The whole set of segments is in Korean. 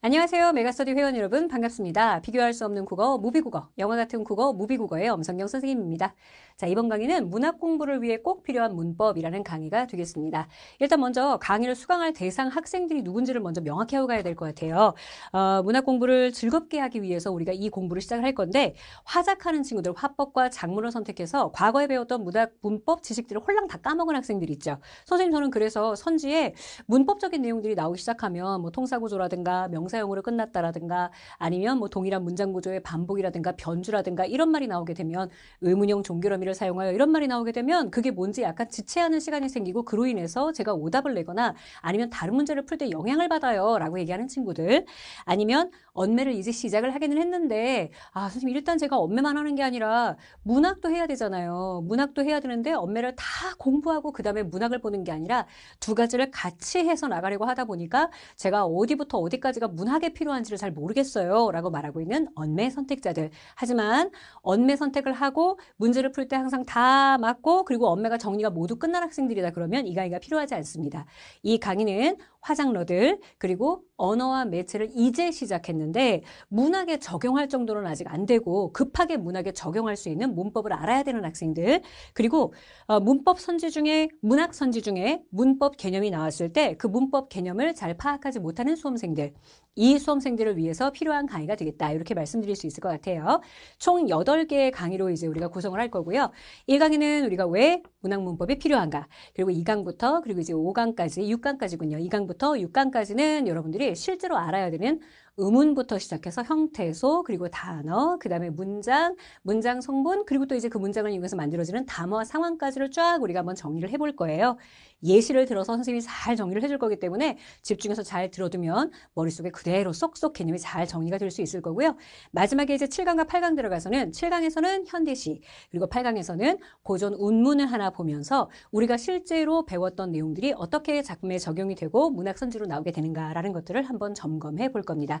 안녕하세요. 메가스터디 회원 여러분 반갑습니다. 비교할 수 없는 국어, 무비국어, 영어 같은 국어, 무비국어의 엄성경 선생님입니다. 자, 이번 강의는 문학 공부를 위해 꼭 필요한 문법이라는 강의가 되겠습니다. 일단 먼저 강의를 수강할 대상 학생들이 누군지를 먼저 명확히 하고 가야 될 것 같아요. 어, 문학 공부를 즐겁게 하기 위해서 우리가 이 공부를 시작을 할 건데 화작하는 친구들 화법과 작문을 선택해서 과거에 배웠던 문학 문법 지식들을 홀랑 다 까먹은 학생들이 있죠. 선생님 저는 그래서 선지에 문법적인 내용들이 나오기 시작하면 뭐 통사구조라든가 명 명사용으로 끝났다라든가 아니면 뭐 동일한 문장 구조의 반복이라든가 변주라든가 이런 말이 나오게 되면 의문형 종결어미를 사용하여 이런 말이 나오게 되면 그게 뭔지 약간 지체하는 시간이 생기고 그로 인해서 제가 오답을 내거나 아니면 다른 문제를 풀 때 영향을 받아요 라고 얘기하는 친구들 아니면 언매를 이제 시작을 하기는 했는데 아 선생님 일단 제가 언매만 하는 게 아니라 문학도 해야 되잖아요 문학도 해야 되는데 언매를 다 공부하고 그 다음에 문학을 보는 게 아니라 두 가지를 같이 해서 나가려고 하다 보니까 제가 어디부터 어디까지가 문학에 필요한지를 잘 모르겠어요. 라고 말하고 있는 언매 선택자들. 하지만 언매 선택을 하고 문제를 풀 때 항상 다 맞고 그리고 언매가 정리가 모두 끝난 학생들이다 그러면 이 강의가 필요하지 않습니다. 이 강의는 화장러들 그리고 언어와 매체를 이제 시작했는데 문학에 적용할 정도는 아직 안 되고 급하게 문학에 적용할 수 있는 문법을 알아야 되는 학생들 그리고 어, 문법 선지 중에 문학 선지 중에 문법 개념이 나왔을 때 그 문법 개념을 잘 파악하지 못하는 수험생들 이 수험생들을 위해서 필요한 강의가 되겠다 이렇게 말씀드릴 수 있을 것 같아요 총 여덟 개의 강의로 이제 우리가 구성을 할 거고요 일강에는 우리가 왜 문학 문법이 필요한가 그리고 이강부터 그리고 이제 오강까지육강까지군요이강부터 1강부터 6강까지는 여러분들이 실제로 알아야 되는 의문부터 시작해서 형태소, 그리고 단어, 그 다음에 문장, 문장 성분, 그리고 또 이제 그 문장을 이용해서 만들어지는 단어와 상황까지를 쫙 우리가 한번 정리를 해볼 거예요. 예시를 들어서 선생님이 잘 정리를 해줄 거기 때문에 집중해서 잘 들어두면 머릿속에 그대로 쏙쏙 개념이 잘 정리가 될 수 있을 거고요. 마지막에 이제 7강과 8강 들어가서는 7강에서는 현대시 그리고 8강에서는 고전 운문을 하나 보면서 우리가 실제로 배웠던 내용들이 어떻게 작품에 적용이 되고 문학 선지로 나오게 되는가라는 것들을 한번 점검해 볼 겁니다.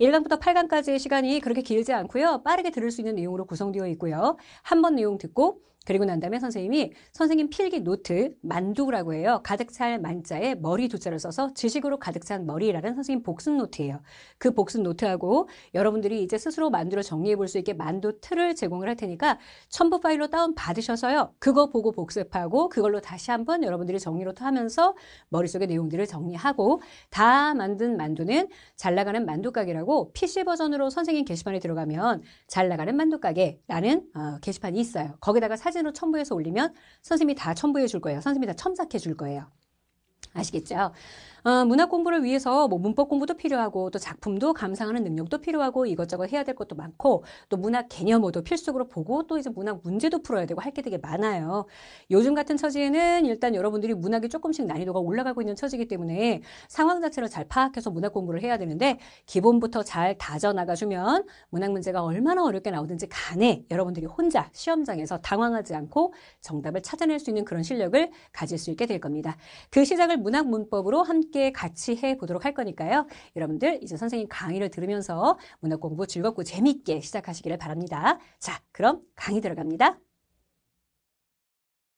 1강부터 8강까지의 시간이 그렇게 길지 않고요. 빠르게 들을 수 있는 내용으로 구성되어 있고요. 한번 내용 듣고 그리고 난 다음에 선생님이 선생님 필기 노트 만두라고 해요. 가득 찰 만자에 머리 두자를 써서 지식으로 가득 찬 머리라는 선생님 복습 노트예요. 그 복습 노트하고 여러분들이 이제 스스로 만두를 정리해 볼 수 있게 만두 틀을 제공을 할 테니까 첨부 파일로 다운 받으셔서요. 그거 보고 복습하고 그걸로 다시 한번 여러분들이 정리노트 하면서 머릿속의 내용들을 정리하고 다 만든 만두는 잘 나가는 만두 가게라고 들어고 PC 버전으로 선생님 게시판에 들어가면 잘 나가는 만두가게라는 어, 게시판이 있어요. 거기다가 사진으로 첨부해서 올리면 선생님이 다 첨부해 줄 거예요. 선생님이 다 첨삭해 줄 거예요. 아시겠죠? 어, 문학 공부를 위해서 뭐 문법 공부도 필요하고 또 작품도 감상하는 능력도 필요하고 이것저것 해야 될 것도 많고 또 문학 개념어도 필수적으로 보고 또 이제 문학 문제도 풀어야 되고 할 게 되게 많아요. 요즘 같은 처지에는 일단 여러분들이 문학이 조금씩 난이도가 올라가고 있는 처지이기 때문에 상황 자체를 잘 파악해서 문학 공부를 해야 되는데 기본부터 잘 다져 나가주면 문학 문제가 얼마나 어렵게 나오든지 간에 여러분들이 혼자 시험장에서 당황하지 않고 정답을 찾아낼 수 있는 그런 실력을 가질 수 있게 될 겁니다. 그 시작을 문학 문법으로 함께 함께 같이 해보도록 할 거니까요. 여러분들 이제 선생님 강의를 들으면서 문학 공부 즐겁고 재미있게 시작하시기를 바랍니다. 자, 그럼 강의 들어갑니다.